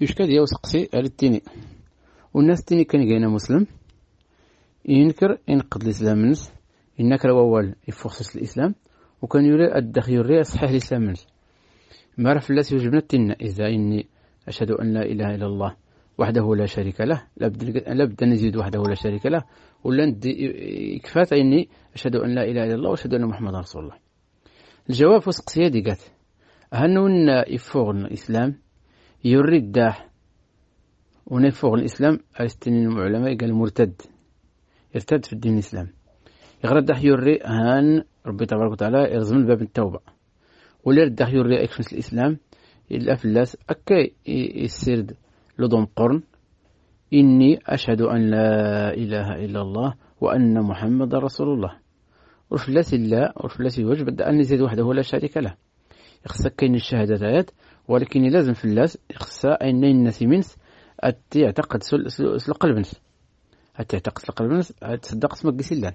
يشكى ديا وسقسي على التيني والناس التيني كان كاين مسلم ينكر ينقد الإسلام منس ينكر ووال يفخصص الإسلام وكان يري الدخيل يري صحيح الإسلام منس ما عرف الله يوجبنا التينا إذا إني أشهد أن لا إله إلا الله وحده لا شريك له لابد نزيد وحده لا شريك له ولا ندي كفات اني اشهد ان لا اله الا الله واشهد ان محمدا رسول الله الجواب وسق سيادي قالت هنون يفوغن الاسلام يوري الداح هناك فوق الإسلام أستنين العلماء قال مرتد يرتد في الدين الإسلام يغرد داح يوري هان ربي تبارك وتعالى يرزم الباب التوبة ولا داح يوري يكفنس الإسلام إلا فلاس أكا يسرد لضم قرن إني أشهد أن لا إله إلا الله وأن محمد رسول الله وفلاس الله وفلاس يوجب أن يزيد وحده لا شريك له خصها كاين الشهادات ولكن لازم في اللاس خصها ان الناس منس أتعتقد سل سل نس أتعتقد سل قلب نس أتصدق سمك قسيلان